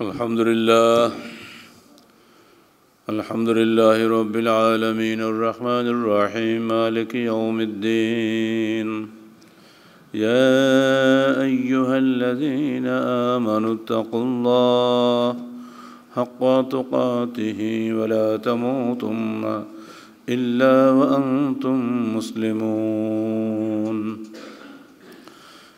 الحمد لله الحمد لله رب العالمين الرحمن الرحيم مالك يوم الدين يا أيها الذين آمنوا اتقوا الله حق تقاته ولا تموتن إلا وأنتم مسلمون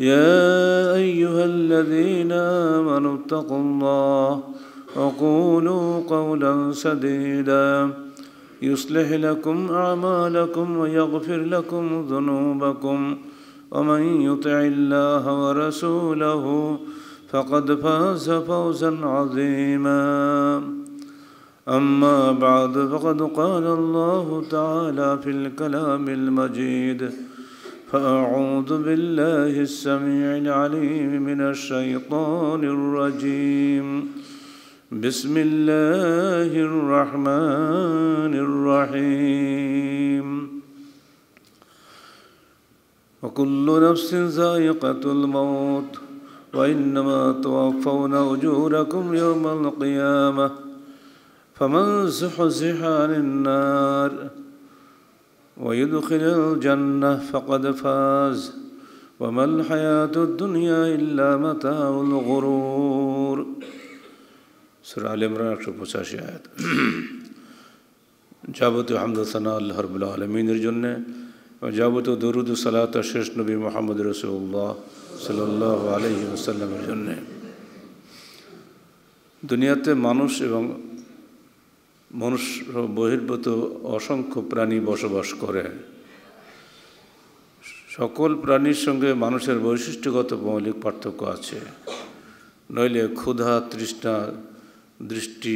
يا أيها الذين آمنوا اتقوا الله وقولوا قولا سديدا يصلح لكم أعمالكم ويغفر لكم ذنوبكم ومن يطع الله ورسوله فقد فاز فوزا عظيما أما بعد فقد قال الله تعالى في الكلام المجيد فأعوذ بالله السميع العليم من الشيطان الرجيم بسم الله الرحمن الرحيم وكل نفس ذائقة الموت وإنما توفون أجوركم يوم القيامة فمن زحزح عن النار ويدخل الجنة فقد فاز وما الحياة الدنيا إلا متاع الغرور سورة آل عمران 185 آيات যাবতীয় হামদ সানা আল্লাহ রবুল্লা আলমিনের জন্যে যাবতীয় দরুদ সালাত শেষ নবী মোহাম্মদ রসুল্লাহ সাল্লাহ আলহি আসাল্লামের জন্যে দুনিয়াতে মানুষ এবং মনুষ্য বহির্ভূত অসংখ্য প্রাণী বসবাস করে সকল প্রাণীর সঙ্গে মানুষের বৈশিষ্ট্যগত মৌলিক পার্থক্য আছে নইলে ক্ষুধা তৃষ্ণা দৃষ্টি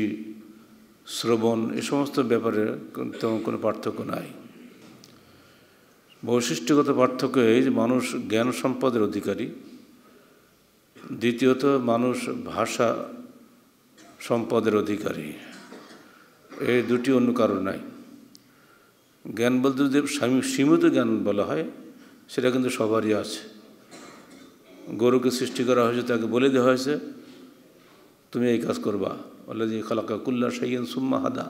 শ্রবণ এ সমস্ত ব্যাপারে তেমন কোনো পার্থক্য নাই বৈশিষ্ট্যগত পার্থক্য এই যে মানুষ জ্ঞান সম্পদের অধিকারী দ্বিতীয়ত মানুষ ভাষা সম্পদের অধিকারী এই দুটি অন্য কারণ নাই জ্ঞান বলতে যে সীমিত জ্ঞান বলা হয় সেটা কিন্তু সবারই আছে গরুকে সৃষ্টি করা হয়েছে তাকে বলে দেওয়া হয়েছে তুমি এই কাজ করবা বলে যে খালাকা কুল্লা সাইয়েন সুম্মা হাদা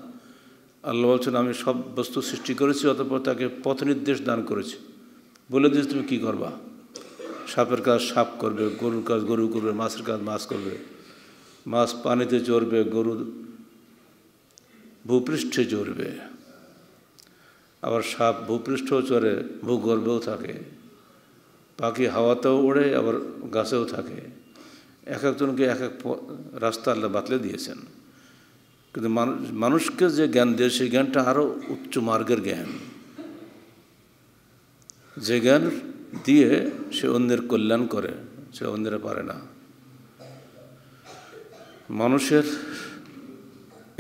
আল্লাহ বলছেন আমি সব বস্তু সৃষ্টি করেছি অতপর তাকে পথ নির্দেশ দান করেছি বলে দিয়েছি তুমি কী করবা সাপের কাজ সাপ করবে গরুর কাজ গরু করবে মাছের কাজ মাছ করবে মাছ পানিতে চড়বে গরু ভূপৃষ্ঠে জড়বে আবার সাপ ভূপৃষ্ঠও চড়ে ভূগর্ভেও থাকে পাখি হাওয়াতেও ওড়ে আবার গাছেও থাকে এক একজনকে এক এক রাস্তা আল্লাহ বাতলে দিয়েছেন কিন্তু মানুষকে যে জ্ঞান দিয়ে সেই জ্ঞানটা আরও উচ্চ মার্গের জ্ঞান যে জ্ঞান দিয়ে সে অন্যের কল্যাণ করে সে অন্যরা পারে না মানুষের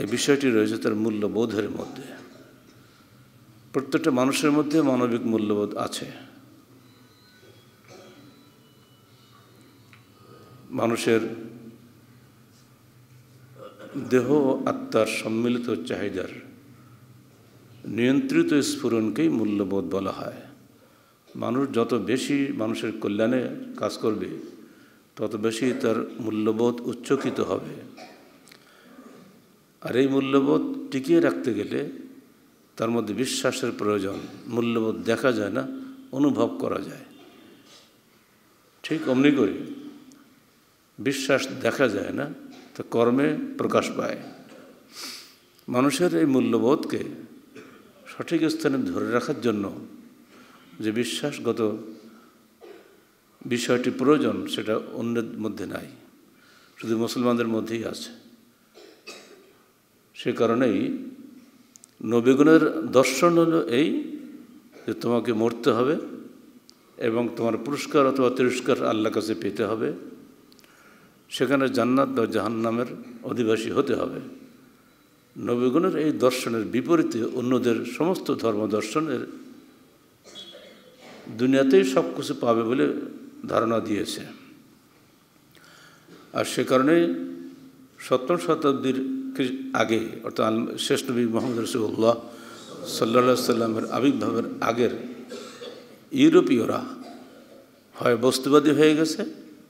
এই বিষয়টি রয়েছে তার মূল্যবোধের মধ্যে প্রত্যেকটা মানুষের মধ্যে মানবিক মূল্যবোধ আছে মানুষের দেহ ও আত্মার সম্মিলিত চাহিদার নিয়ন্ত্রিত স্ফুরণকেই মূল্যবোধ বলা হয় মানুষ যত বেশি মানুষের কল্যাণে কাজ করবে তত বেশি তার মূল্যবোধ উচ্চকিত হবে আর এই মূল্যবোধ টিকিয়ে রাখতে গেলে তার মধ্যে বিশ্বাসের প্রয়োজন মূল্যবোধ দেখা যায় না অনুভব করা যায় ঠিক অমনি করে বিশ্বাস দেখা যায় না তা কর্মে প্রকাশ পায় মানুষের এই মূল্যবোধকে সঠিক স্থানে ধরে রাখার জন্য যে বিশ্বাসগত বিষয়টি প্রয়োজন সেটা অন্যের মধ্যে নাই শুধু মুসলমানদের মধ্যেই আছে সে কারণেই নবীগুণের দর্শন হলো এই যে তোমাকে মরতে হবে এবং তোমার পুরস্কার অথবা তিরস্কার আল্লাহ কাছে পেতে হবে সেখানে জান্নাত বা জাহান্নামের অধিবাসী হতে হবে নবীগুণের এই দর্শনের বিপরীতে অন্যদের সমস্ত ধর্ম দর্শনের দুনিয়াতেই সব কিছু পাবে বলে ধারণা দিয়েছে আর সে কারণে সপ্তম শতাব্দীর আগে অর্থাৎ শেষ নবী মোহাম্মদ রসুল্লাহ সাল্লা সাল্লামের আবির্ভাবের আগের ইউরোপীয়রা হয় বস্তুবাদী হয়ে গেছে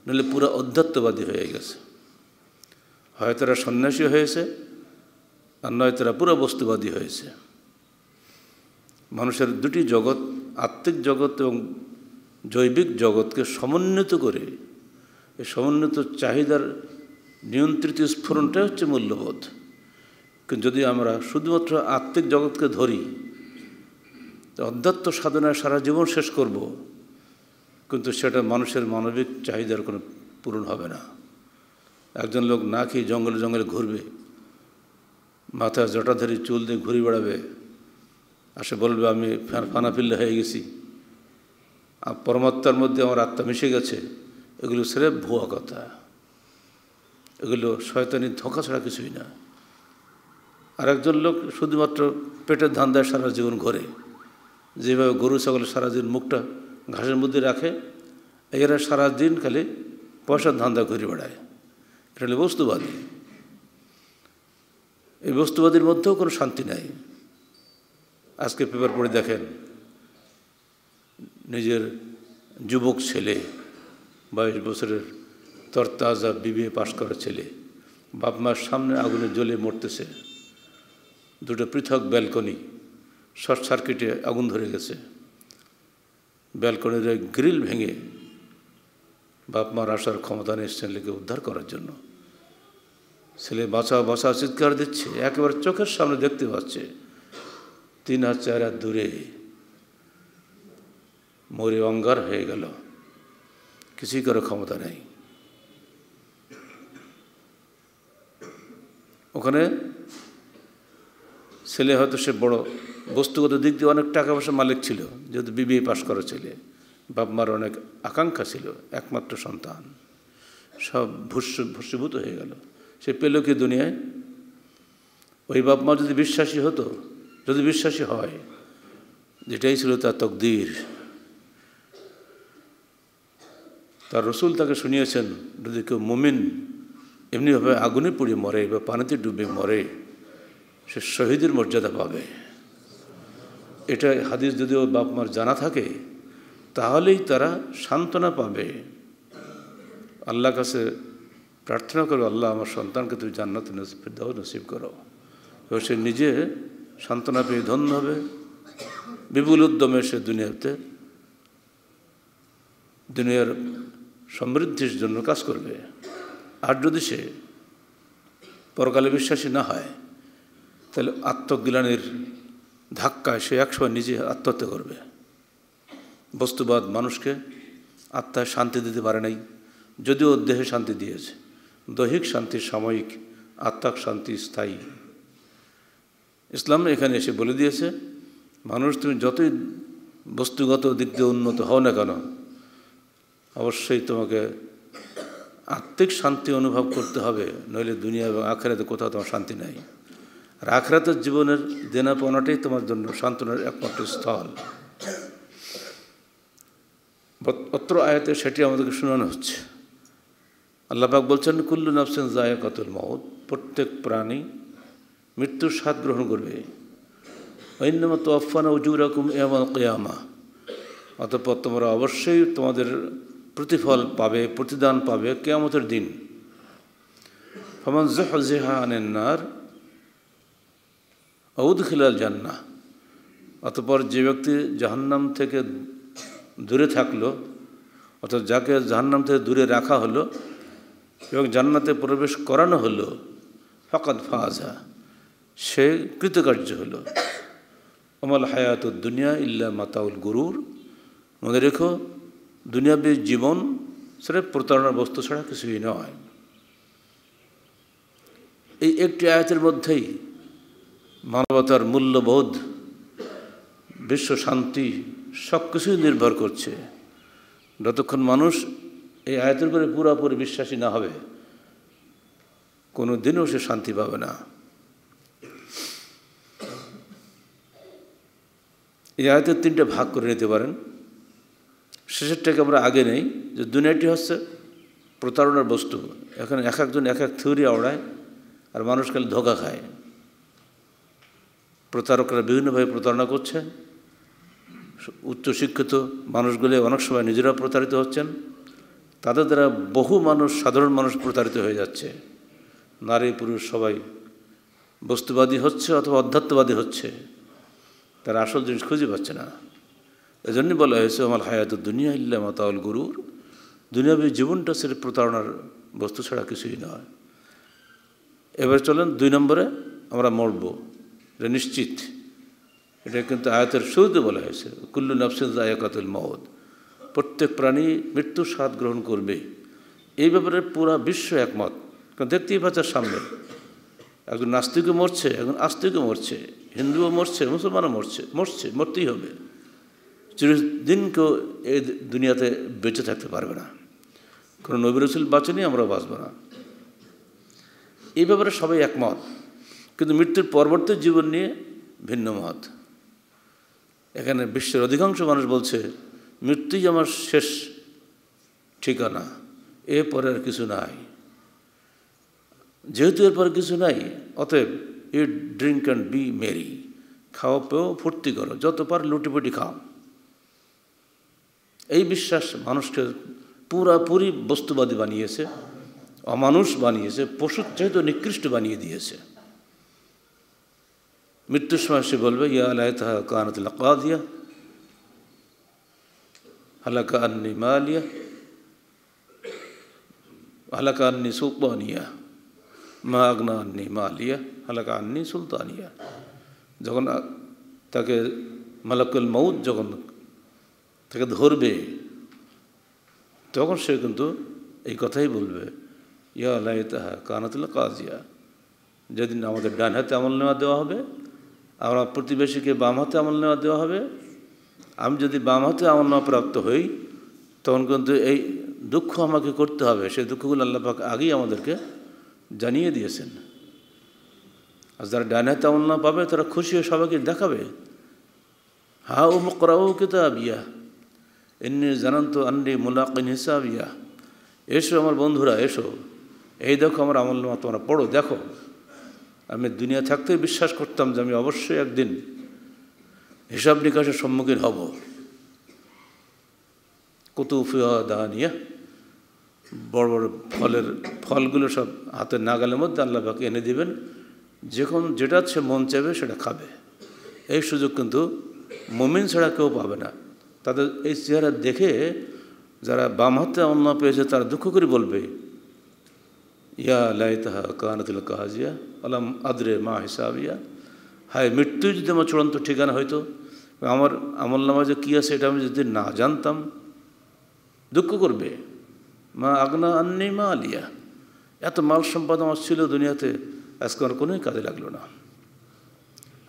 নাহলে পুরো অধ্যাত্মবাদী হয়ে গেছে হয় তারা সন্ন্যাসী হয়েছে আর নয় তারা পুরো বস্তুবাদী হয়েছে মানুষের দুটি জগৎ আত্মিক জগৎ এবং জৈবিক জগৎকে সমন্বিত করে এই সমন্বিত চাহিদার নিয়ন্ত্রিত স্ফুরণটাই হচ্ছে মূল্যবোধ কিন্তু যদি আমরা শুধুমাত্র আত্মিক জগৎকে ধরি অধ্যাত্ম সাধনায় সারা জীবন শেষ করব কিন্তু সেটা মানুষের মানবিক চাহিদার কোনো পূরণ হবে না একজন লোক না খেয়ে জঙ্গলে জঙ্গলে ঘুরবে মাথায় জটাধারি চুল দিয়ে ঘুরে বেড়াবে আর সে বলবে আমি ফ্যান ফানাফিল্লা হয়ে গেছি আর পরমাত্মার মধ্যে আমার আত্মা মিশে গেছে এগুলো সেরে ভুয়া কথা এগুলো শয়তানি ধোঁকা ছাড়া কিছুই না আর একজন লোক শুধুমাত্র পেটের ধান্দায় সারা জীবন ঘরে যেভাবে গরু ছাগলের সারা দিন মুখটা ঘাসের মধ্যে রাখে এরা সারা দিন খালি পয়সার ধান্দা ঘুরে বেড়ায় এটা হলে বস্তুবাদী এই বস্তুবাদীর মধ্যেও কোনো শান্তি নাই আজকে পেপার পড়ে দেখেন নিজের যুবক ছেলে বাইশ বছরের তাজা বিবিএ পাশ করা ছেলে বাপ মার সামনে আগুনে জ্বলে মরতেছে দুটো পৃথক ব্যালকনি শর্ট সার্কিটে আগুন ধরে গেছে ব্যালকনির গ্রিল ভেঙে বাপ মার আসার ক্ষমতা নেই ছেলেকে উদ্ধার করার জন্য ছেলে বাঁচা বাঁচা চিৎকার দিচ্ছে একেবারে চোখের সামনে দেখতে পাচ্ছে তিন হাজার চার হাত দূরে মরে অঙ্গার হয়ে গেল কিছুই করার ক্ষমতা নেই ওখানে ছেলে হয়তো সে বড় বস্তুগত দিক দিয়ে অনেক টাকা পয়সা মালিক ছিল যেহেতু বিবিএ পাশ করা ছেলে বাপ মার অনেক আকাঙ্ক্ষা ছিল একমাত্র সন্তান সব ভস্য ভস্মীভূত হয়ে গেল সে পেল কি দুনিয়ায় ওই বাপ মা যদি বিশ্বাসী হতো যদি বিশ্বাসী হয় যেটাই ছিল তার তকদির তার রসুল তাকে শুনিয়েছেন যদি কেউ মোমিন এমনিভাবে আগুনে পুড়ে মরে বা পানিতে ডুবে মরে সে শহীদের মর্যাদা পাবে এটা হাদিস যদি ওর বাপ মার জানা থাকে তাহলেই তারা সান্ত্বনা পাবে আল্লাহ কাছে প্রার্থনা করো আল্লাহ আমার সন্তানকে তুমি জান্নাত নসিব দাও নসিব করো এবং সে নিজে সান্ত্বনা পেয়ে ধন্য হবে বিপুল উদ্যমে সে দুনিয়াতে দুনিয়ার সমৃদ্ধির জন্য কাজ করবে আর যদি সে পরকালে বিশ্বাসী না হয় তাহলে আত্মগ্লানির ধাক্কায় সে একসময় নিজে আত্মহত্যা করবে বস্তুবাদ মানুষকে আত্মায় শান্তি দিতে পারে নাই যদিও দেহে শান্তি দিয়েছে দৈহিক শান্তি সাময়িক আত্মাক শান্তি স্থায়ী ইসলাম এখানে এসে বলে দিয়েছে মানুষ তুমি যতই বস্তুগত দিক দিয়ে উন্নত হও না কেন অবশ্যই তোমাকে আত্মিক শান্তি অনুভব করতে হবে নইলে দুনিয়া এবং আখেরাতে কোথাও তোমার শান্তি নাই আর আখেরাতের জীবনের দেনাপনাটাই তোমার জন্য সান্ত্বনার একমাত্র স্থল অত্র আয়াতে সেটি আমাদেরকে শোনানো হচ্ছে আল্লাপাক বলছেন কুল্লু নফসেন জায়া কতুল মহৎ প্রত্যেক প্রাণী মৃত্যুর স্বাদ গ্রহণ করবে অন্যমা তোয়াফানা উজুরাকুম এমন কেয়ামা অতঃপর তোমরা অবশ্যই তোমাদের প্রতিফল পাবে প্রতিদান পাবে কেয়ামতের দিন ফমান জহানের নার ঔদ খিলাল জান্না অতপর যে ব্যক্তি জাহান্নাম থেকে দূরে থাকলো অর্থাৎ যাকে জাহান্নাম থেকে দূরে রাখা হলো এবং জান্নাতে প্রবেশ করানো হলো ফকাত ফাজা সে কৃতকার্য হলো অমল হায়াত দুনিয়া ইল্লা মাতাউল গুরুর মনে রেখো দুনিয়াবী জীবন সেটা প্রতারণার বস্তু ছাড়া কিছুই নয় এই একটি আয়াতের মধ্যেই মানবতার মূল্যবোধ বিশ্ব শান্তি সব কিছুই নির্ভর করছে যতক্ষণ মানুষ এই আয়াতের করে পুরাপুরি বিশ্বাসী না হবে কোনো দিনও সে শান্তি পাবে না এই আয়াতের তিনটে ভাগ করে নিতে পারেন শেষেরটাকে আমরা আগে নেই যে দুনিয়াটি হচ্ছে প্রতারণার বস্তু এখন এক একজন এক এক থিওরি আওড়ায় আর মানুষ খালি ধোকা খায় প্রতারকরা বিভিন্নভাবে প্রতারণা করছে উচ্চশিক্ষিত মানুষগুলি অনেক সময় নিজেরা প্রতারিত হচ্ছেন তাদের দ্বারা বহু মানুষ সাধারণ মানুষ প্রতারিত হয়ে যাচ্ছে নারী পুরুষ সবাই বস্তুবাদী হচ্ছে অথবা অধ্যাত্মবাদী হচ্ছে তারা আসল জিনিস খুঁজে পাচ্ছে না এজন্য বলা হয়েছে আমার হায়াত দুনিয়া ইল্লা মাতাউল গুরুর দুনিয়াবী জীবনটা সেটা প্রতারণার বস্তু ছাড়া কিছুই নয় এবার চলেন দুই নম্বরে আমরা মরব এটা নিশ্চিত এটা কিন্তু আয়াতের শুরুতে বলা হয়েছে কুল্লু নফসিন আয়াকাতুল মহদ প্রত্যেক প্রাণী মৃত্যুর স্বাদ গ্রহণ করবে এই ব্যাপারে পুরা বিশ্ব একমত কারণ দেখতেই পাচ্ছার সামনে একজন নাস্তিকও মরছে একজন আস্তিকও মরছে হিন্দুও মরছে মুসলমানও মরছে মরছে মরতেই হবে চিরদিন কেউ এই দুনিয়াতে বেঁচে থাকতে পারবে না কোনো নবিরসুল বাঁচেনি আমরা বাঁচব না এই ব্যাপারে সবাই একমত কিন্তু মৃত্যুর পরবর্তী জীবন নিয়ে ভিন্ন মত এখানে বিশ্বের অধিকাংশ মানুষ বলছে মৃত্যুই আমার শেষ ঠিকানা এরপরে আর কিছু নাই যেহেতু এরপর কিছু নাই অতএব eat drink and be merry খাওয়া পেয়েও ফুর্তি করো যত পার লুটিপুটি খাও এই বিশ্বাস মানুষকে পুরাপুরি বস্তুবাদী বানিয়েছে অমানুষ বানিয়েছে পশুর চাইতে নিকৃষ্ট বানিয়ে দিয়েছে মৃত্যুর সময় সে বলবে ইয়া আলাহ তাহা কানাত দিয়া হালাকা আন্নি মালিয়া হালাকা আন্নি সুলতানিয়া মা আগনা আন্নি মালিয়া হালাকা সুলতানিয়া যখন তাকে মালাকুল মৌদ যখন তাকে ধরবে তখন সে কিন্তু এই কথাই বলবে ইয়া আল্লাহ তাহা কানাতুল্লা কাজিয়া যেদিন আমাদের ডান হাতে আমল নেওয়া দেওয়া হবে আমরা প্রতিবেশীকে বাম হাতে আমল নেওয়া দেওয়া হবে আমি যদি বাম হাতে আমল নেওয়া প্রাপ্ত হই তখন কিন্তু এই দুঃখ আমাকে করতে হবে সেই দুঃখগুলো আল্লাপাক আগেই আমাদেরকে জানিয়ে দিয়েছেন আর যারা ডান হাতে আমল না পাবে তারা খুশি হয়ে সবাইকে দেখাবে হা ও মকরাও কিতাব ইয়া এমনি জানান তো আন্নি মুলাকিন ইয়া এসো আমার বন্ধুরা এসো এই দেখো আমার আমল নামা তোমরা পড়ো দেখো আমি দুনিয়া থাকতে বিশ্বাস করতাম যে আমি অবশ্যই একদিন হিসাব নিকাশের সম্মুখীন হব কুতুফিয়া দাহানিয়া বড় বড় ফলের ফলগুলো সব হাতের নাগালের মধ্যে আল্লাহ বাকে এনে দিবেন যখন যেটা সে মন চাইবে সেটা খাবে এই সুযোগ কিন্তু মমিন ছাড়া কেউ পাবে না তাদের এই চেহারা দেখে যারা বাম হাতে অন্য পেয়েছে তারা দুঃখ করে বলবে ইয়া লাইতাহা কানাতুল কাহাজিয়া আলাম আদরে মা হিসাবিয়া হায় মৃত্যু যদি আমার চূড়ান্ত ঠিকানা হইতো আমার আমল নামা যে কী আছে এটা আমি যদি না জানতাম দুঃখ করবে মা আগনা আন্নি মা আলিয়া এত মাল সম্পদ আমার ছিল দুনিয়াতে আজকে আমার কোনোই কাজে লাগলো না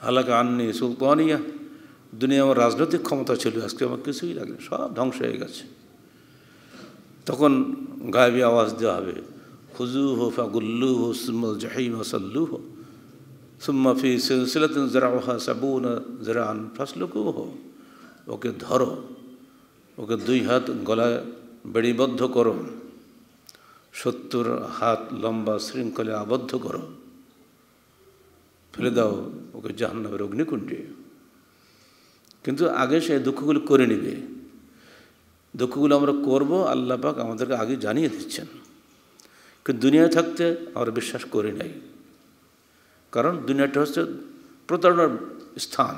হালাকা আন্নি সুলতানিয়া দুনিয়া আমার রাজনৈতিক ক্ষমতা ছিল আজকে আমার কিছুই লাগে সব ধ্বংস হয়ে গেছে তখন গায়বী আওয়াজ দেওয়া হবে খুজু হো ফাগুল্লু হো সুম্মল জাহিম হসল্লু হো সুম্মা ফি সিলসিলাত না জরা আন ফাসলুকু হো ওকে ধরো ওকে দুই হাত গলায় বেড়িবদ্ধ করো সত্তর হাত লম্বা শৃঙ্খলে আবদ্ধ করো ফেলে দাও ওকে জাহান্নাবের অগ্নিকুণ্ডে কিন্তু আগে সেই দুঃখগুলো করে নেবে দুঃখগুলো আমরা করব আল্লাহ পাক আমাদেরকে আগে জানিয়ে দিচ্ছেন কিন্তু দুনিয়ায় থাকতে আমরা বিশ্বাস করি নাই কারণ দুনিয়াটা হচ্ছে প্রতারণার স্থান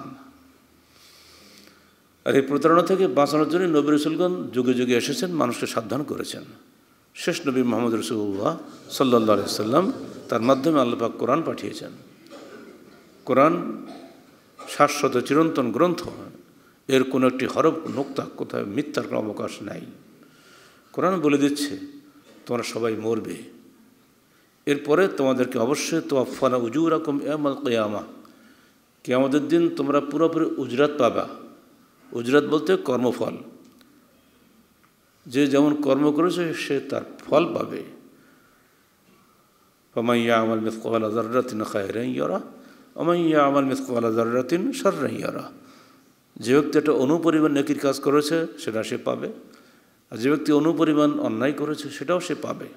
আর এই প্রতারণা থেকে বাঁচানোর জন্য নবী রসুলগণ যুগে যুগে এসেছেন মানুষকে সাবধান করেছেন শেষ নবী মোহাম্মদ রসুল্লাহ সাল্লা সাল্লাম তার মাধ্যমে আল্লাপাক কোরআন পাঠিয়েছেন কোরআন শাশ্বত চিরন্তন গ্রন্থ এর কোনো একটি হরফ নোক্তা কোথায় মিথ্যার কোনো অবকাশ নাই কোরআন বলে দিচ্ছে তোমরা সবাই মরবে এরপরে তোমাদেরকে অবশ্যই আফানা উজু রকম এমাল কেয়ামা কেয়ামতের দিন তোমরা পুরোপুরি উজরাত পাবা উজরাত বলতে কর্মফল যে যেমন কর্ম করেছে সে তার ফল পাবে অমাইয়া আমল মিসকল আজারাতিন খায়রাইয়ারা অমাইয়া আমল মিসকল আজারাতিন সর্রাইয়ারা যে ব্যক্তি একটা অনুপরিমাণ নেকির কাজ করেছে সেটা সে পাবে আর যে ব্যক্তি অনুপরিমাণ অন্যায় করেছে সেটাও সে পাবে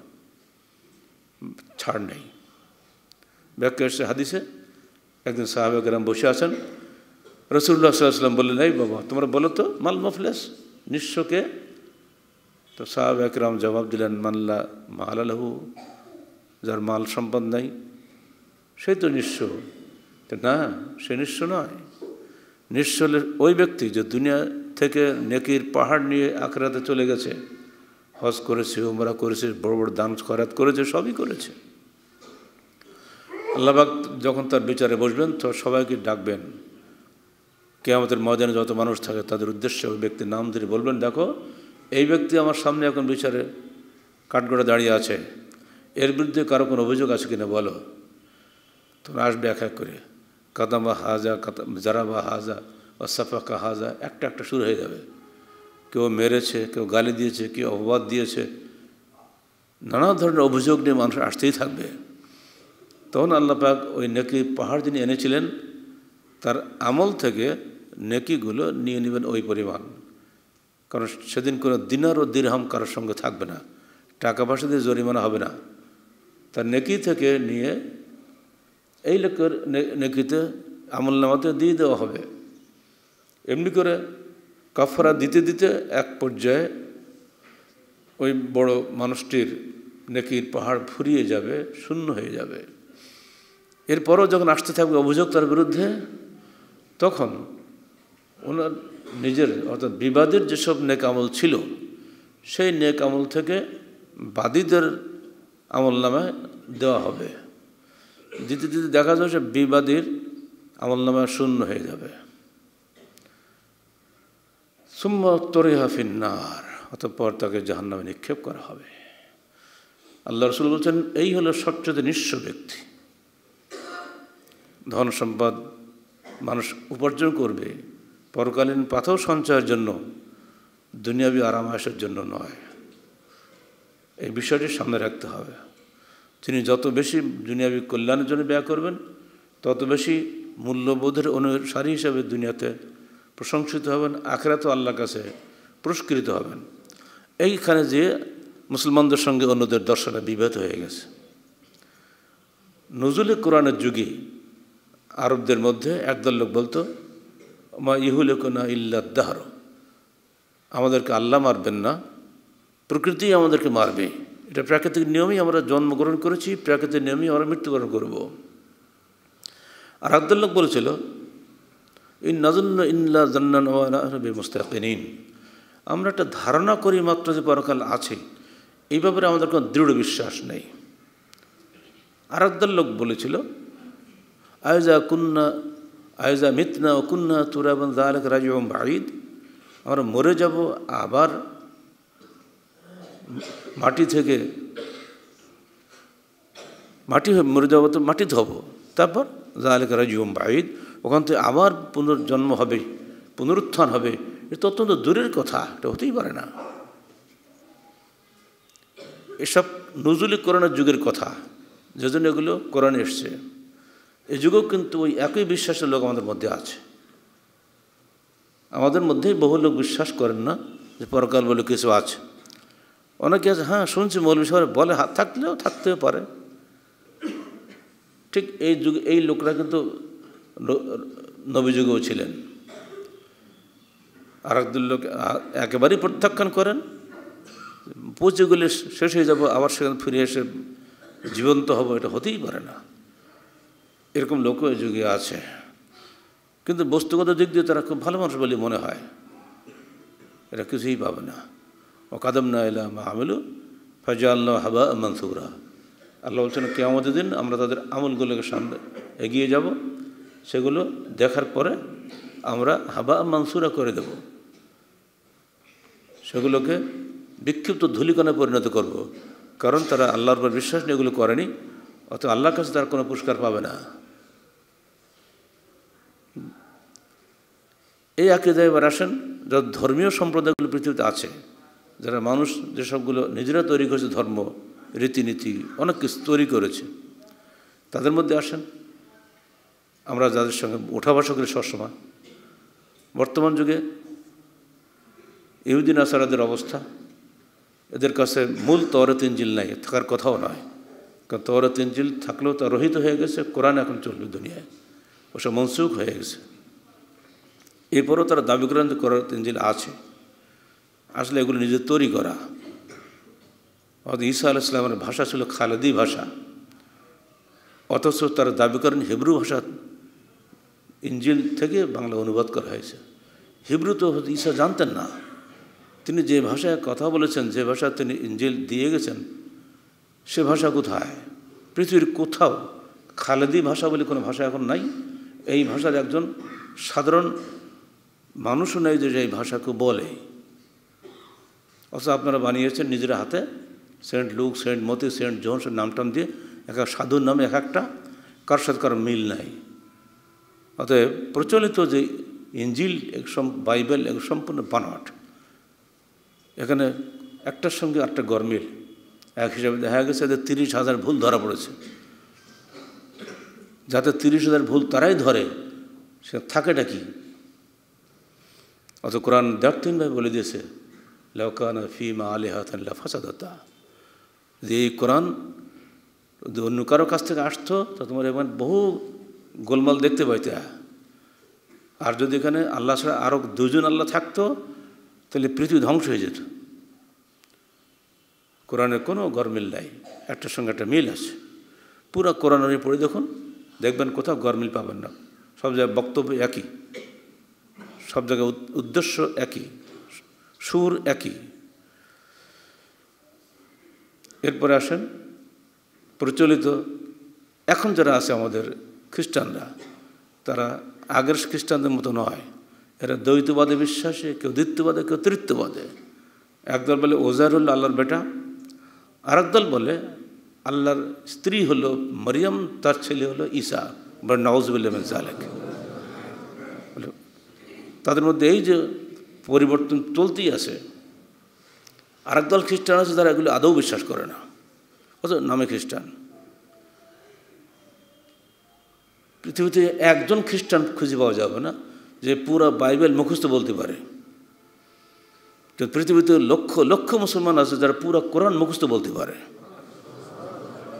ছাড় নেই ব্যাখ্যা এসছে হাদিসে একদিন গ্রাম বসে আছেন রসুল্লাহ সাল্লাম বললেন এই বাবা তোমরা বলো তো মাল মফলেস নিঃস্বকে তো সাহাব একরাম জবাব দিলেন মাল্লা মাল আলহু যার মাল সম্পদ নাই সেই তো নিঃস্ব না সে নিঃস্ব নয় নিঃসলের ওই ব্যক্তি যে দুনিয়া থেকে নেকির পাহাড় নিয়ে আখড়াতে চলে গেছে হজ করেছে উমরা করেছে বড় বড় দান খরাত করেছে সবই করেছে আল্লাহবাক যখন তার বিচারে বসবেন তো সবাইকে ডাকবেন কে আমাদের ময়দানে যত মানুষ থাকে তাদের উদ্দেশ্যে ওই ব্যক্তির নাম ধরে বলবেন দেখো এই ব্যক্তি আমার সামনে এখন বিচারে কাঠগড়া দাঁড়িয়ে আছে এর বিরুদ্ধে কারো কোনো অভিযোগ আছে কিনা বলো তোমরা আসবে এক এক করে কাদামা হাজা কাতা জারাবা হাজা বা সাফাকা হাজা একটা একটা শুরু হয়ে যাবে কেউ মেরেছে কেউ গালি দিয়েছে কেউ অপবাদ দিয়েছে নানা ধরনের অভিযোগ নিয়ে মানুষ আসতেই থাকবে তখন আল্লাপাক ওই নেকি পাহাড় যিনি এনেছিলেন তার আমল থেকে নেকিগুলো নিয়ে নেবেন ওই পরিমাণ কারণ সেদিন কোনো দিনার ও দীর্হাম কারোর সঙ্গে থাকবে না টাকা পয়সা দিয়ে জরিমানা হবে না তার নেকি থেকে নিয়ে এই লোকের নেকিতে আমল নামাতে দিয়ে দেওয়া হবে এমনি করে কাফরা দিতে দিতে এক পর্যায়ে ওই বড় মানুষটির নেকির পাহাড় ফুরিয়ে যাবে শূন্য হয়ে যাবে এরপরও যখন আসতে থাকবে অভিযোগ তার বিরুদ্ধে তখন ওনার নিজের অর্থাৎ বিবাদের যেসব নেক আমল ছিল সেই নেক আমল থেকে বাদীদের আমল নামে দেওয়া হবে দিতে দিতে দেখা যাবে সে বিবাদীর আমল নামা শূন্য হয়ে যাবে সুম্ম হাফিন্নার অতঃপর তাকে জাহান্নামে নিক্ষেপ করা হবে আল্লাহ রসুল বলছেন এই হলো সবচেয়ে নিঃস্ব ব্যক্তি ধন সম্পদ মানুষ উপার্জন করবে পরকালীন পাথর সঞ্চয়ের জন্য দুনিয়াবি আরামায়াসের জন্য নয় এই বিষয়টি সামনে রাখতে হবে তিনি যত বেশি দুনিয়াবি কল্যাণের জন্য ব্যয় করবেন তত বেশি মূল্যবোধের অনুসারী হিসাবে দুনিয়াতে প্রশংসিত হবেন আখরাত আল্লাহর কাছে পুরস্কৃত হবেন এইখানে যে মুসলমানদের সঙ্গে অন্যদের দর্শনে বিভেদ হয়ে গেছে নজুলে কোরআনের যুগে আরবদের মধ্যে একদল লোক বলতো মা ইহুলেকোনা দাহর আমাদেরকে আল্লাহ মারবেন না প্রকৃতি আমাদেরকে মারবে এটা প্রাকৃতিক নিয়মেই আমরা জন্মগ্রহণ করেছি প্রাকৃতিক নিয়মেই আমরা মৃত্যুবরণ করব আর লোক বলেছিল ইন নাজুন্ন ইল্লা জন্নান মুস্তাকিন আমরা একটা ধারণা করি মাত্র যে পরকাল আছে এই ব্যাপারে আমাদের কোনো দৃঢ় বিশ্বাস নেই আর লোক বলেছিল আয়োজা কুন্না আয়োজা মিতনা ও কুন্না এবং দালেক এবং বাড়িদ আমরা মরে যাব আবার মাটি থেকে মাটি মরে যাবো তো মাটি ধব তারপর জাহালেকার জীবন বাইদ ওখান থেকে আবার পুনর্জন্ম হবে পুনরুত্থান হবে এটা অত্যন্ত দূরের কথা এটা হতেই পারে না এসব নজুলি করোনার যুগের কথা যে জন্য এগুলো কোরআনে এসছে এই যুগেও কিন্তু ওই একই বিশ্বাসের লোক আমাদের মধ্যে আছে আমাদের মধ্যেই বহু লোক বিশ্বাস করেন না যে পরকাল বলে কিছু আছে অনেকে আছে হ্যাঁ শুনছি মৌলবী সাহেব বলে হাত থাকলেও থাকতেও পারে ঠিক এই যুগে এই লোকরা কিন্তু নবীযুগেও ছিলেন আর লোক একেবারেই প্রত্যাখ্যান করেন পৌঁছে গেলে শেষ হয়ে যাবো আবার সেখানে ফিরে এসে জীবন্ত হব এটা হতেই পারে না এরকম লোকও এই যুগে আছে কিন্তু বস্তুগত দিক দিয়ে তারা খুব ভালো মানুষ বলে মনে হয় এটা কিছুই পাবে না ওকাদমনা ইলা মাহমুলু আল্লাহ হাবা মনসুরা আল্লাহ বলছেন কেয়ামতের দিন আমরা তাদের আমলগুলোকে সামনে এগিয়ে যাব সেগুলো দেখার পরে আমরা হাবা মানসুরা করে দেব সেগুলোকে বিক্ষিপ্ত ধূলিকণায় পরিণত করব। কারণ তারা আল্লাহর উপর বিশ্বাস নিয়ে এগুলো করেনি অত আল্লাহর কাছে তার কোনো পুরস্কার পাবে না এই আকিদায় এবার আসেন যত ধর্মীয় সম্প্রদায়গুলো পৃথিবীতে আছে যারা মানুষ যেসবগুলো নিজেরা তৈরি করেছে ধর্ম রীতিনীতি অনেক কিছু তৈরি করেছে তাদের মধ্যে আসেন আমরা যাদের সঙ্গে ওঠা বসা করি সবসময় বর্তমান যুগে ইহুদিন আসারাদের অবস্থা এদের কাছে মূল তওরাত ইঞ্জিল নাই থাকার কথাও নয় কারণ তওরাত ইঞ্জিল থাকলেও তা রহিত হয়ে গেছে কোরআন এখন চলবে দুনিয়ায় ওসব মনসুখ হয়ে গেছে এরপরও তারা দাবি করেন যে কোরআন তিনজিল আছে আসলে এগুলো নিজের তৈরি করা অর্থাৎ ঈসা আল ইসলামের ভাষা ছিল খালেদি ভাষা অথচ তার দাবি করেন হিব্রু ভাষা ইঞ্জিল থেকে বাংলা অনুবাদ করা হয়েছে হিব্রু তো ঈশা জানতেন না তিনি যে ভাষায় কথা বলেছেন যে ভাষা তিনি ইঞ্জিল দিয়ে গেছেন সে ভাষা কোথায় পৃথিবীর কোথাও খালেদি ভাষা বলে কোনো ভাষা এখন নাই এই ভাষার একজন সাধারণ মানুষও নেই যে এই ভাষাকে বলে অথচ আপনারা বানিয়েছেন নিজের হাতে saint Luke saint Moti saint জোনসের নামটাম দিয়ে এক এক সাধুর নামে এক একটা কার সাথে কার মিল নাই অতএব প্রচলিত যে ইঞ্জিল এক বাইবেল এক সম্পূর্ণ বানাট এখানে একটার সঙ্গে আটটা গরমিল এক হিসাবে দেখা গেছে এদের তিরিশ হাজার ভুল ধরা পড়েছে যাতে তিরিশ হাজার ভুল তারাই ধরে সে থাকেটা কি অত কোরআন দেখতেন ভাই বলে দিয়েছে লকান ফিমা আলিহাতান লাফাসাদাতা যে এই কোরআন অন্য কারো কাছ থেকে আসতো তা তোমার এমন বহু গোলমাল দেখতে পাইতে আর যদি এখানে আল্লাহ ছাড়া আরও দুজন আল্লাহ থাকতো তাহলে পৃথিবী ধ্বংস হয়ে যেত কোরআনের কোনো গরমিল নাই একটার সঙ্গে একটা মিল আছে পুরো কোরআন পড়ে দেখুন দেখবেন কোথাও গরমিল পাবেন না সব জায়গায় বক্তব্য একই সব জায়গায় উদ্দেশ্য একই সুর একই এরপরে আসেন প্রচলিত এখন যারা আছে আমাদের খ্রিস্টানরা তারা আগের খ্রিস্টানদের মতো নয় এরা দ্বৈতবাদে বিশ্বাসে কেউ দ্বিত্ববাদে কেউ তৃতীয়বাদে একদল বলে ওজারুল আল্লাহর বেটা আর একদল বলে আল্লাহর স্ত্রী হলো মরিয়ম তার ছেলে হলো ঈশা বা নওয়াজ জালেক তাদের মধ্যে এই যে পরিবর্তন চলতেই আছে আর দল খ্রিস্টান আছে তারা এগুলো আদৌ বিশ্বাস করে না অত নামে খ্রিস্টান পৃথিবীতে একজন খ্রিস্টান খুঁজে পাওয়া যাবে না যে পুরো বাইবেল মুখস্থ বলতে পারে তো পৃথিবীতে লক্ষ লক্ষ মুসলমান আছে যারা পুরো কোরআন মুখস্থ বলতে পারে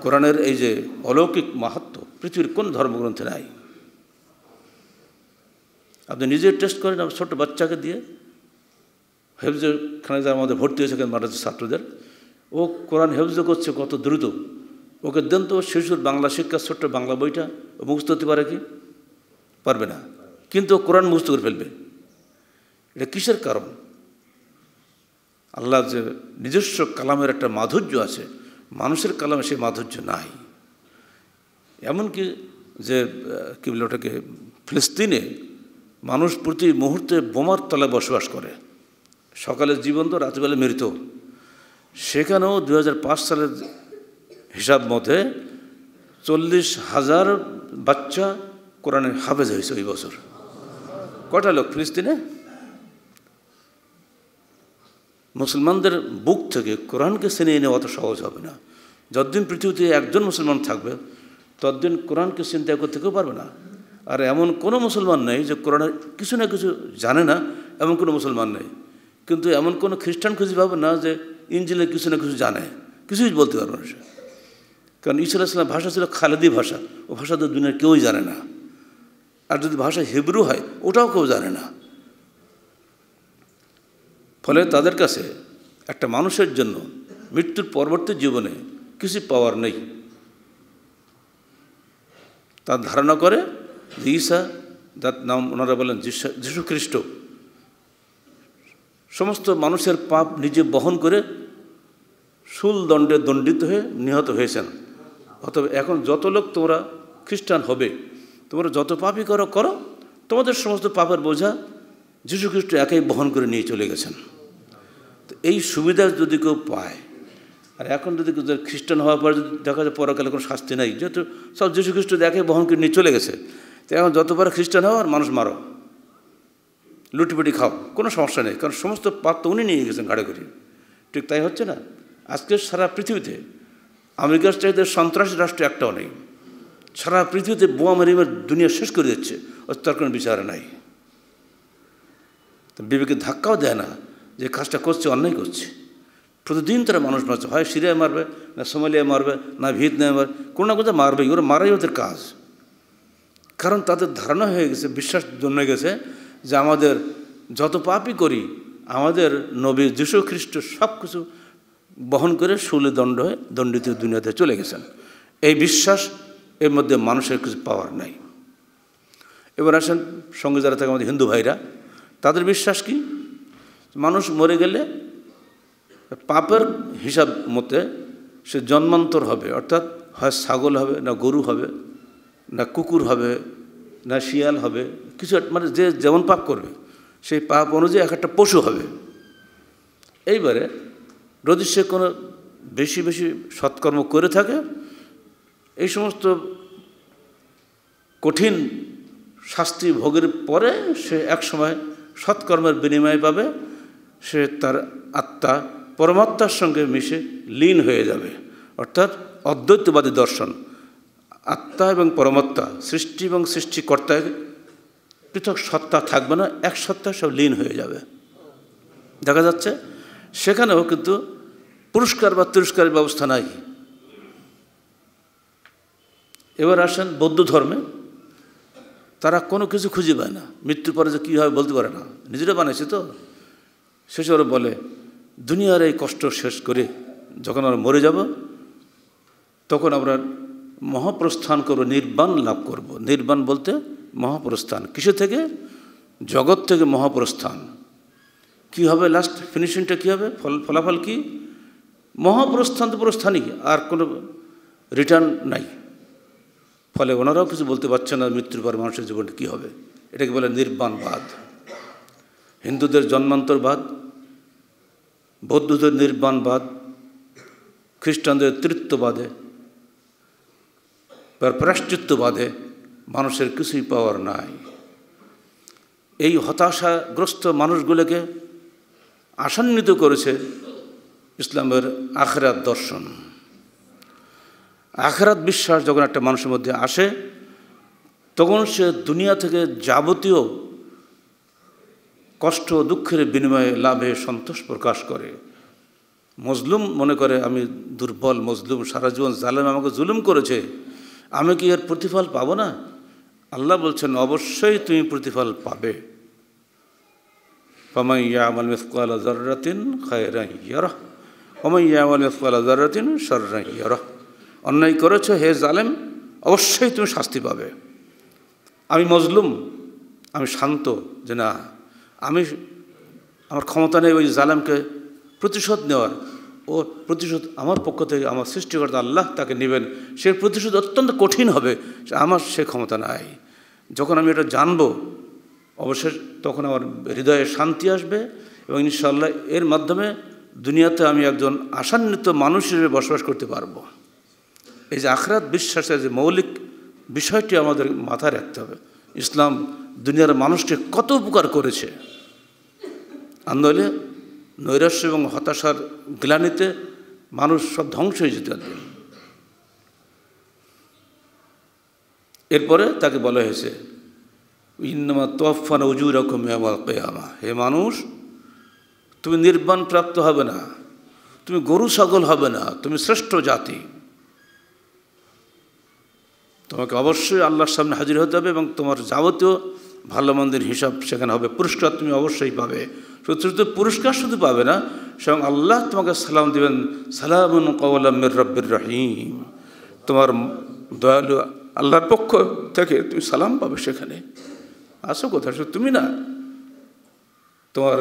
কোরআনের এই যে অলৌকিক মাহাত্ম পৃথিবীর কোন ধর্মগ্রন্থে নাই আপনি নিজে টেস্ট করেন ছোট বাচ্চাকে দিয়ে হেফজ খানে যারা আমাদের ভর্তি হয়েছে মাদ্রাসার ছাত্রদের ও কোরআন হেফজ করছে কত দ্রুত ওকে দেন তো শিশুর বাংলা শিক্ষা ছোট্ট বাংলা বইটা ও মুক্ত হতে পারে কি পারবে না কিন্তু কোরআন মুক্ত করে ফেলবে এটা কিসের কারণ আল্লাহ যে নিজস্ব কালামের একটা মাধুর্য আছে মানুষের কালামে সেই মাধুর্য নাই এমনকি যে কি বলে ওটাকে ফিলিস্তিনে মানুষ প্রতি মুহূর্তে বোমার তলায় বসবাস করে সকালের জীবন্ত রাত্রিবেলা মৃত সেখানেও দু সালের হিসাব মতে চল্লিশ হাজার বাচ্চা কোরআনে হাফেজ হয়েছে ওই বছর কটা লোক ফিলিস্তিনে মুসলমানদের বুক থেকে কোরআনকে ছিনিয়ে নেওয়া অত সহজ হবে না যতদিন পৃথিবীতে একজন মুসলমান থাকবে ততদিন কোরআনকে চিন্তা করতে কেউ পারবে না আর এমন কোনো মুসলমান নেই যে কোরআনের কিছু না কিছু জানে না এমন কোনো মুসলমান নেই কিন্তু এমন কোনো খ্রিস্টান খুঁজে পাবে না যে ইঞ্জিলে কিছু না কিছু জানে কিছুই বলতে পারবে না সে কারণ ঈশ্বর আসলাম ভাষা ছিল খালেদি ভাষা ও ভাষা তো দুনিয়ার কেউই জানে না আর যদি ভাষা হিব্রু হয় ওটাও কেউ জানে না ফলে তাদের কাছে একটা মানুষের জন্য মৃত্যুর পরবর্তী জীবনে কিছু পাওয়ার নেই তার ধারণা করে যে যার নাম ওনারা বলেন যীশু খ্রিস্ট সমস্ত মানুষের পাপ নিজে বহন করে শুল দণ্ডে দণ্ডিত হয়ে নিহত হয়েছেন অতএব এখন যত লোক তোমরা খ্রিস্টান হবে তোমরা যত পাপই করো করো তোমাদের সমস্ত পাপের বোঝা যীশুখ্রিস্ট একাই বহন করে নিয়ে চলে গেছেন তো এই সুবিধা যদি কেউ পায় আর এখন যদি খ্রিস্টান হওয়ার পর যদি দেখা যায় পরকালে কোনো শাস্তি নাই যেহেতু সব যীশুখ্রিস্ট একাই বহন করে নিয়ে চলে গেছে তো এখন যতবার খ্রিস্টান হও আর মানুষ মারো লুটিপুটি খাও কোনো সমস্যা নেই কারণ সমস্ত তো উনি নিয়ে গেছেন ঘাড়ে করে ঠিক তাই হচ্ছে না আজকে সারা পৃথিবীতে আমেরিকার চাহিদা সন্ত্রাসী রাষ্ট্র একটাও নেই সারা পৃথিবীতে বোয়া মারিমার দুনিয়া শেষ করে দিচ্ছে তার কোনো বিচার নাই বিবেকে ধাক্কাও দেয় না যে কাজটা করছে অন্যায় করছে প্রতিদিন তারা মানুষ মারছে হয় সিরিয়ায় মারবে না সোমালিয়ায় মারবে না ভিয়েতনামে মারবে কোনো না কোথাও মারবে ওরা মারাই ওদের কাজ কারণ তাদের ধারণা হয়ে গেছে বিশ্বাস জন্মে গেছে যে আমাদের যত পাপই করি আমাদের নবী যীশু খ্রিস্ট সব কিছু বহন করে শুলে দণ্ড হয়ে দণ্ডিত দুনিয়াতে চলে গেছেন এই বিশ্বাস এর মধ্যে মানুষের কিছু পাওয়ার নাই এবার আসেন সঙ্গে যারা থাকে আমাদের হিন্দু ভাইরা তাদের বিশ্বাস কি মানুষ মরে গেলে পাপের হিসাব মতে সে জন্মান্তর হবে অর্থাৎ হয় ছাগল হবে না গরু হবে না কুকুর হবে না শিয়াল হবে কিছু মানে যে যেমন পাপ করবে সেই পাপ অনুযায়ী এক একটা পশু হবে এইবারে যদি সে কোনো বেশি বেশি সৎকর্ম করে থাকে এই সমস্ত কঠিন শাস্তি ভোগের পরে সে এক সময় সৎকর্মের বিনিময় পাবে সে তার আত্মা পরমাত্মার সঙ্গে মিশে লীন হয়ে যাবে অর্থাৎ অদ্বৈতবাদী দর্শন আত্মা এবং পরমাত্মা সৃষ্টি এবং সৃষ্টিকর্তায় পৃথক সত্তা থাকবে না এক সত্তা সব লীন হয়ে যাবে দেখা যাচ্ছে সেখানেও কিন্তু পুরস্কার বা তিরস্কারের ব্যবস্থা নাই এবার আসেন বৌদ্ধ ধর্মে তারা কোনো কিছু খুঁজে পায় না মৃত্যুর পরে যে কী হবে বলতে পারে না নিজেরা বানাইছে তো শেষে ওরা বলে দুনিয়ার এই কষ্ট শেষ করে যখন আমরা মরে যাব তখন আমরা মহাপ্রস্থান করব নির্বাণ লাভ করব নির্বাণ বলতে মহাপ্রস্থান কিসে থেকে জগৎ থেকে মহাপ্রস্থান কি হবে লাস্ট ফিনিশিংটা কী হবে ফল ফলাফল কী মহাপ্রস্থান তো প্রস্থানই আর কোনো রিটার্ন নাই ফলে ওনারাও কিছু বলতে পারছেন না মৃত্যুর পর মানুষের জীবনটা কী হবে এটাকে বলে নির্বাণবাদ হিন্দুদের জন্মান্তরবাদ বৌদ্ধদের নির্বাণবাদ খ্রিস্টানদের তৃত্ববাদে প্রাশ্চিত্যবাদে মানুষের কিছুই পাওয়ার নাই এই হতাশাগ্রস্ত মানুষগুলোকে আসান্বিত করেছে ইসলামের আখেরাত দর্শন আখেরাত বিশ্বাস যখন একটা মানুষের মধ্যে আসে তখন সে দুনিয়া থেকে যাবতীয় কষ্ট দুঃখের বিনিময়ে লাভে সন্তোষ প্রকাশ করে মজলুম মনে করে আমি দুর্বল মজলুম সারা জীবন জালেম আমাকে জুলুম করেছে আমি কি এর প্রতিফল পাবো না আল্লাহ বলছেন অবশ্যই তুমি প্রতিফল পাবে অন্যায় করেছ হে জালেম অবশ্যই তুমি শাস্তি পাবে আমি মজলুম আমি শান্ত যে না আমি আমার ক্ষমতা নেই ওই জালেমকে প্রতিশোধ নেওয়ার ও প্রতিশোধ আমার পক্ষ থেকে আমার সৃষ্টিকর্তা আল্লাহ তাকে নেবেন সে প্রতিশোধ অত্যন্ত কঠিন হবে আমার সে ক্ষমতা নাই যখন আমি এটা জানবো অবশেষ তখন আমার হৃদয়ে শান্তি আসবে এবং ইনশাল্লাহ এর মাধ্যমে দুনিয়াতে আমি একজন আশান্বিত মানুষ হিসেবে বসবাস করতে পারব এই যে আখরাত বিশ্বাসের যে মৌলিক বিষয়টি আমাদের মাথায় রাখতে হবে ইসলাম দুনিয়ার মানুষকে কত উপকার করেছে আন্দোলনে নৈরাশ্য এবং হতাশার গ্লানিতে মানুষ সব ধ্বংস হয়ে যেতে পারবে এরপরে তাকে বলা হয়েছে ইন্নামা তোয়াফান উজু রকম কেয়ামা হে মানুষ তুমি নির্বাণ প্রাপ্ত হবে না তুমি গরু ছাগল হবে না তুমি শ্রেষ্ঠ জাতি তোমাকে অবশ্যই আল্লাহর সামনে হাজির হতে হবে এবং তোমার যাবতীয় ভালো মন্দির হিসাব সেখানে হবে পুরস্কার তুমি অবশ্যই পাবে শুধু শুধু পুরস্কার শুধু পাবে না স্বয়ং আল্লাহ তোমাকে সালাম দেবেন সালাম কওয়ালামির রব্বির রহিম তোমার দয়ালু আল্লাহর পক্ষ থেকে তুমি সালাম পাবে সেখানে আসো কথা শুধু তুমি না তোমার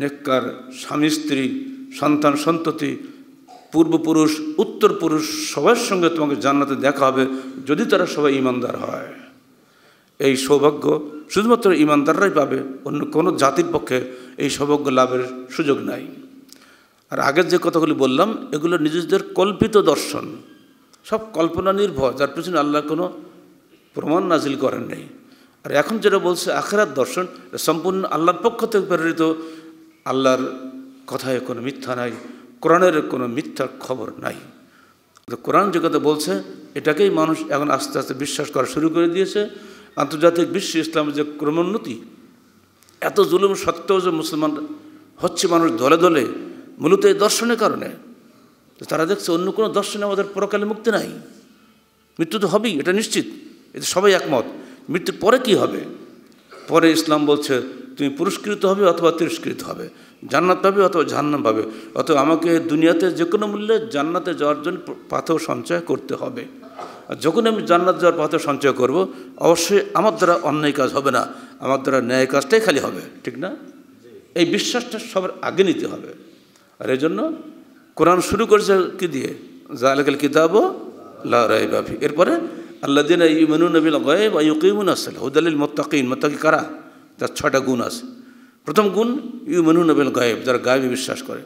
নেককার স্বামী স্ত্রী সন্তান সন্ততি পূর্বপুরুষ উত্তর পুরুষ সবার সঙ্গে তোমাকে জান্নাতে দেখা হবে যদি তারা সবাই ইমানদার হয় এই সৌভাগ্য শুধুমাত্র ইমানদাররাই পাবে অন্য কোনো জাতির পক্ষে এই সৌভাগ্য লাভের সুযোগ নাই আর আগের যে কথাগুলি বললাম এগুলো নিজেদের কল্পিত দর্শন সব কল্পনা নির্ভর যার পিছনে আল্লাহ কোনো প্রমাণ নাজিল করেন নাই আর এখন যেটা বলছে আখেরাত দর্শন সম্পূর্ণ আল্লাহর পক্ষ থেকে প্রেরিত আল্লাহর কথায় কোনো মিথ্যা নাই কোরআনের কোনো মিথ্যার খবর নাই কোরআন যে কথা বলছে এটাকেই মানুষ এখন আস্তে আস্তে বিশ্বাস করা শুরু করে দিয়েছে আন্তর্জাতিক বিশ্বে ইসলামের যে ক্রমোন্নতি এত জুলুম সত্ত্বেও যে মুসলমান হচ্ছে মানুষ দলে দলে মূলত এই দর্শনের কারণে তারা দেখছে অন্য কোনো দর্শনে আমাদের পরকালে মুক্তি নাই মৃত্যু তো হবেই এটা নিশ্চিত এতে সবাই একমত মৃত্যুর পরে কি হবে পরে ইসলাম বলছে তুমি পুরস্কৃত হবে অথবা তিরস্কৃত হবে জান্নাত পাবে অথবা জাহান্নাম পাবে অথবা আমাকে দুনিয়াতে যে কোনো মূল্যে জান্নাতে যাওয়ার জন্য পাথর সঞ্চয় করতে হবে যখন আমি জান্নাত যাওয়ার পথে সঞ্চয় করব অবশ্যই আমার দ্বারা অন্যায় কাজ হবে না আমার দ্বারা ন্যায় কাজটাই খালি হবে ঠিক না এই বিশ্বাসটা সবার আগে নিতে হবে আর এই জন্য কোরআন শুরু করেছে কি দিয়ে জালেকাল কিতাব লা রাইবাফি এরপরে আল্লাহ দিন ইমেনু নবীল গয়েব ইউকিমুন আসল হুদালিল মোত্তাকিন মোত্তাকি কারা যার ছটা গুণ আছে প্রথম গুণ মেনু নবীল গায়েব যারা গায়েবে বিশ্বাস করে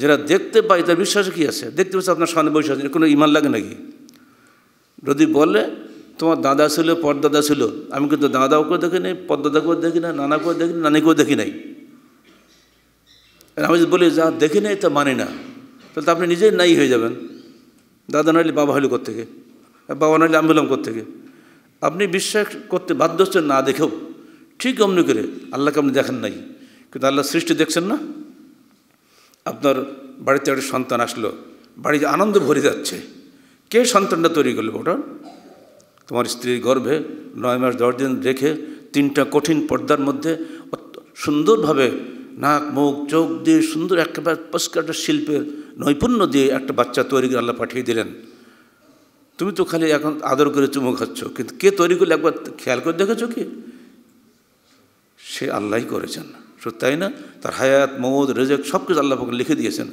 যারা দেখতে পায় তার বিশ্বাস কী আছে দেখতে পাচ্ছে আপনার সামনে বসে আছে কোনো ইমান লাগে নাকি যদি বলে তোমার দাদা ছিল পরদাদা ছিল আমি কিন্তু করে দেখি নাই পরদাদাকেও দেখি না নানাকেও দেখি না নানিকেও দেখি নাই আমি যদি বলি যা দেখি নাই তা মানি না তাহলে তো আপনি নিজেই নাই হয়ে যাবেন দাদা নাহলে বাবা হলো থেকে বাবা নাহলে আমি হলাম থেকে আপনি বিশ্বাস করতে বাধ্য হচ্ছেন না দেখেও ঠিক অমনি করে আল্লাহকে আপনি দেখেন নাই কিন্তু আল্লাহ সৃষ্টি দেখছেন না আপনার বাড়িতে একটা সন্তান আসলো বাড়িতে আনন্দ ভরে যাচ্ছে কে সন্তানটা তৈরি করলে ওটা তোমার স্ত্রীর গর্ভে নয় মাস দশ দিন রেখে তিনটা কঠিন পর্দার মধ্যে সুন্দরভাবে নাক মুখ চোখ দিয়ে সুন্দর একেবারে একটা শিল্পের নৈপুণ্য দিয়ে একটা বাচ্চা তৈরি করে আল্লাহ পাঠিয়ে দিলেন তুমি তো খালি এখন আদর করে চুমু খাচ্ছ কিন্তু কে তৈরি করলে একবার খেয়াল করে দেখেছ কি সে আল্লাহ করেছেন সত্যি তাই না তার হায়াত মৌদ রেজেক সব কিছু আল্লাহ লিখে দিয়েছেন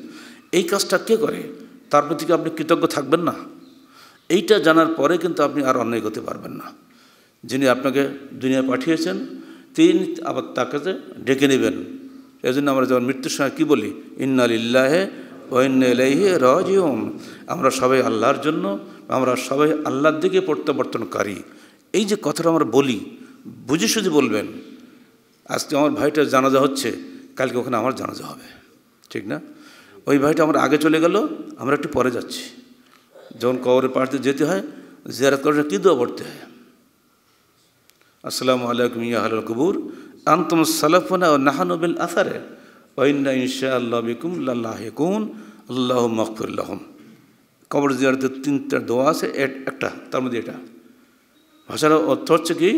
এই কাজটা কে করে তার প্রতি কি আপনি কৃতজ্ঞ থাকবেন না এইটা জানার পরে কিন্তু আপনি আর অন্যায় করতে পারবেন না যিনি আপনাকে দুনিয়ায় পাঠিয়েছেন তিনি আবার তাকে ডেকে নেবেন এই জন্য আমরা যেমন মৃত্যুর সময় কী বলি ইন্নালিল্লাহে ওয়াইন্নলাইহে রজিউম আমরা সবাই আল্লাহর জন্য আমরা সবাই আল্লাহর দিকে প্রত্যাবর্তনকারী এই যে কথাটা আমরা বলি বুঝে শুধু বলবেন আজকে আমার ভাইটা জানাজা হচ্ছে কালকে ওখানে আমার জানাজা হবে ঠিক না ওই ভাইটা আমার আগে চলে গেল আমরা একটু পরে যাচ্ছি যখন কবরের পাশে যেতে হয় জিয়ারত করার কী দোয়া পড়তে হয় আসসালামু আলাইকুম ইয়াহ কবুর আন্তম সালাফনা ও নাহানবিল আসারে ওয়াইন্না ইনশা আল্লাহ বিকুম হেকুন আল্লাহ মকফুল্লাহম কবর জিয়ারতের তিনটা দোয়া আছে একটা তার মধ্যে এটা ভাষার অর্থ হচ্ছে কি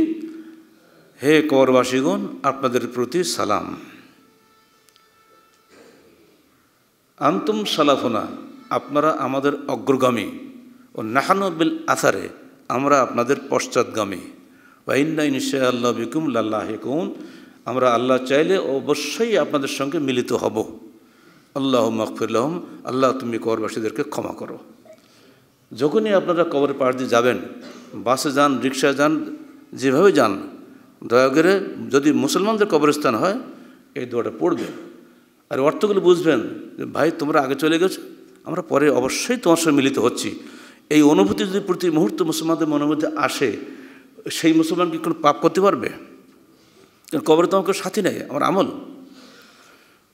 হে কবরবাসীগণ আপনাদের প্রতি সালাম আন্তম সালাফনা আপনারা আমাদের অগ্রগামী ও নাহানবিল আসারে আমরা আপনাদের পশ্চাৎগামী ওয়াইন্না ইনশা আল্লাহ বিকুম লাল্লাহিকুন আমরা আল্লাহ চাইলে অবশ্যই আপনাদের সঙ্গে মিলিত হব আল্লাহ মকফিল্লাহম আল্লাহ তুমি কবরবাসীদেরকে ক্ষমা করো যখনই আপনারা কবর পাড় দিয়ে যাবেন বাসে যান রিক্সা যান যেভাবে যান দয়া করে যদি মুসলমানদের কবরস্থান হয় এই দোয়াটা পড়বে আর অর্থগুলো বুঝবেন যে ভাই তোমরা আগে চলে গেছো আমরা পরে অবশ্যই তোমার সঙ্গে মিলিত হচ্ছি এই অনুভূতি যদি প্রতি মুহূর্ত মুসলমানদের মনের মধ্যে আসে সেই মুসলমান কি কোনো পাপ করতে পারবে কারণ কবরে তোমাকে সাথী নেই আমার আমল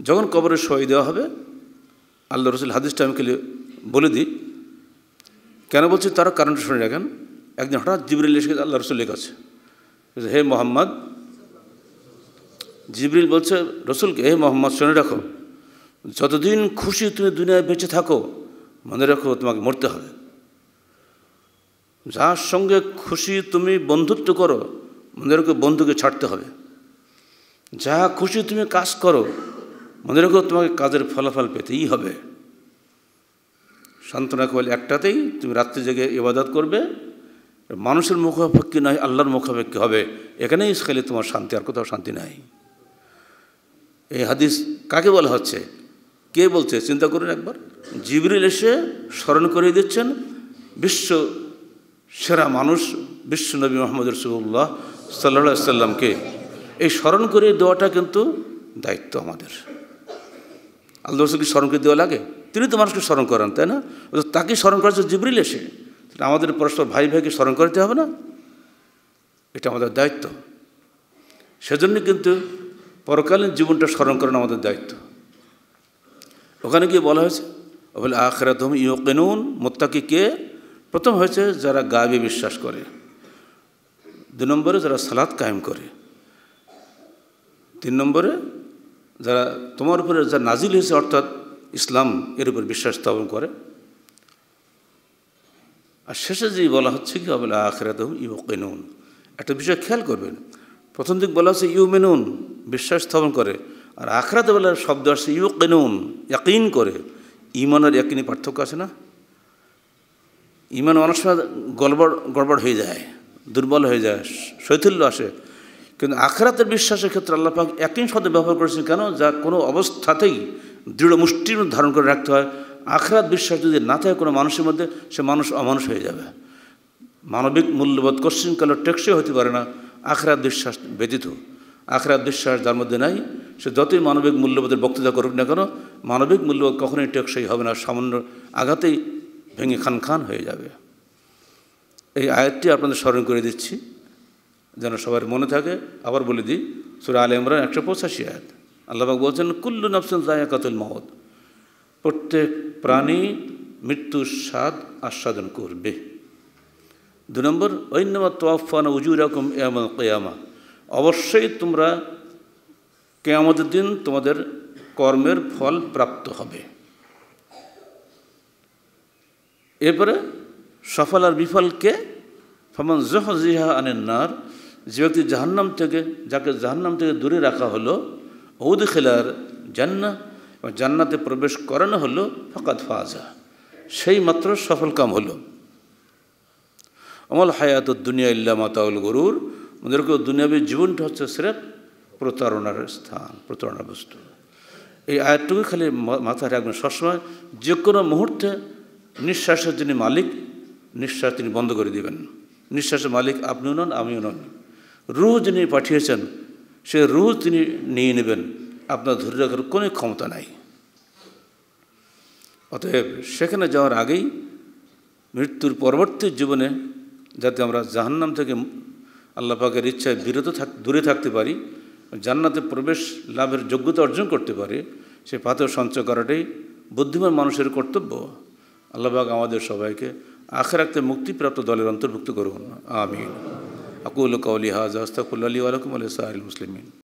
যখন কবরে সই দেওয়া হবে আল্লাহ রসুল হাদিসটা আমি বলে দিই কেন বলছি তারা কারণটা শুনে রাখেন একদিন হঠাৎ জিবরিল এসে আল্লাহ রসুলের কাছে হে মোহাম্মদ জিবরিল বলছে রসুলকে হে মোহাম্মদ শুনে রাখো যতদিন খুশি তুমি দুনিয়ায় বেঁচে থাকো মনে রাখো তোমাকে মরতে হবে যার সঙ্গে খুশি তুমি বন্ধুত্ব করো মনে রাখো বন্ধুকে ছাড়তে হবে যা খুশি তুমি কাজ করো মনে রাখো তোমাকে কাজের ফলাফল পেতেই হবে সান্ত্বনা কোয়াল একটাতেই তুমি রাত্রি জেগে ইবাদত করবে মানুষের মুখাপেক্ষি নয় আল্লাহর মুখাপেক্ষি হবে এখানেই খালি তোমার শান্তি আর কোথাও শান্তি নাই এই হাদিস কাকে বলা হচ্ছে কে বলছে চিন্তা করুন একবার জিবরিল এসে স্মরণ করিয়ে দিচ্ছেন বিশ্ব সেরা মানুষ বিশ্ব নবী মোহাম্মদ রসুল্লাহ সাল্লা সাল্লামকে এই স্মরণ করে দেওয়াটা কিন্তু দায়িত্ব আমাদের আল্লাহ রসুলকে স্মরণ করে দেওয়া লাগে তিনি তো মানুষকে স্মরণ করেন তাই না তাকে স্মরণ করেছে জিবরিল এসে আমাদের পরস্পর ভাই ভাইকে স্মরণ করতে হবে না এটা আমাদের দায়িত্ব সেজন্য কিন্তু পরকালীন জীবনটা স্মরণ করানো আমাদের দায়িত্ব ওখানে গিয়ে বলা হয়েছে বলে আখরাত হম ইয়কেনুন মোত্তাকি কে প্রথম হয়েছে যারা গাবে বিশ্বাস করে দু নম্বরে যারা সালাদ কায়েম করে তিন নম্বরে যারা তোমার উপরে যা নাজিল হয়েছে অর্থাৎ ইসলাম এর উপর বিশ্বাস স্থাপন করে আর শেষে যে বলা হচ্ছে কি হবে আখরাত হম ইয়কেনুন একটা বিষয় খেয়াল করবেন প্রথম দিক বলা হচ্ছে ইউ মেনুন বিশ্বাস স্থাপন করে আর আখরাতে বেলার শব্দ আসছে ইউ কেনুন একইন করে ইমান আর একই পার্থক্য আছে না ইমান অনেক সময় গড়বড় গড়বড় হয়ে যায় দুর্বল হয়ে যায় শৈথিল্য আসে কিন্তু আখরাতের বিশ্বাসের ক্ষেত্রে আল্লাপাক একই শব্দ ব্যবহার করেছেন কেন যা কোনো অবস্থাতেই দৃঢ় মুষ্টির ধারণ করে রাখতে হয় আখরাত বিশ্বাস যদি না থাকে কোনো মানুষের মধ্যে সে মানুষ অমানুষ হয়ে যাবে মানবিক মূল্যবোধ কশ্চিনকালে টেকসই হতে পারে না আখরাত বিশ্বাস ব্যতীত আখরাত বিশ্বাস যার মধ্যে নাই সে যতই মানবিক মূল্যবোধের বক্তৃতা করুক না কেন মানবিক মূল্যবোধ কখনোই টেকসই হবে না সামান্য আঘাতেই ভেঙে খান খান হয়ে যাবে এই আয়াতটি আপনাদের স্মরণ করে দিচ্ছি যেন সবার মনে থাকে আবার বলে দিই সুরা আল ইমরান একশো পঁচাশি আয়াত আল্লাহবাক বলছেন কুল্লু নফসুল কাতুল মহদ প্রত্যেক প্রাণী মৃত্যুর স্বাদ আস্বাদন করবে দু নম্বর ঐন্যমা তোয়াফান উজুরকম এমন কেয়ামা অবশ্যই তোমরা আমাদের দিন তোমাদের কর্মের ফল প্রাপ্ত হবে এরপরে সফল আর বিফলকে ফমান জহ জিহা আনেন নার যে ব্যক্তি জাহান্নাম থেকে যাকে জাহান্নাম থেকে দূরে রাখা হলো ঔদ খেলার জান্না জান্নাতে প্রবেশ করানো হলো ফকাত ফাজা সেই মাত্র সফল কাম হলো অমল হায়াত দুনিয়া ইল্লা মাতাউল গরুর ওদেরকে দুনিয়াবী জীবনটা হচ্ছে স্রেফ প্রতারণার স্থান প্রতারণার বস্তু এই আয়াতটুকু খালি মাথায় রাখবেন সবসময় যে কোনো মুহূর্তে নিঃশ্বাসের যিনি মালিক নিঃশ্বাস তিনি বন্ধ করে দিবেন নিঃশ্বাসের মালিক আপনিও নন আমিও নন রুহ যিনি পাঠিয়েছেন সে রুহ তিনি নিয়ে নেবেন আপনার ধৈর্য রাখার কোনো ক্ষমতা নাই অতএব সেখানে যাওয়ার আগেই মৃত্যুর পরবর্তী জীবনে যাতে আমরা জাহান্নাম থেকে আল্লাহ পাকের ইচ্ছায় বিরত থাক দূরে থাকতে পারি জান্নাতে প্রবেশ লাভের যোগ্যতা অর্জন করতে পারে সে পাথর সঞ্চয় করাটাই বুদ্ধিমান মানুষের কর্তব্য আল্লাহবাক আমাদের সবাইকে রাখতে মুক্তিপ্রাপ্ত দলের অন্তর্ভুক্ত করুন আমিন আকুল কাউলি হাজ আস্তাকুল্লা আলী আলকুম আলসাহ মুসলিমিন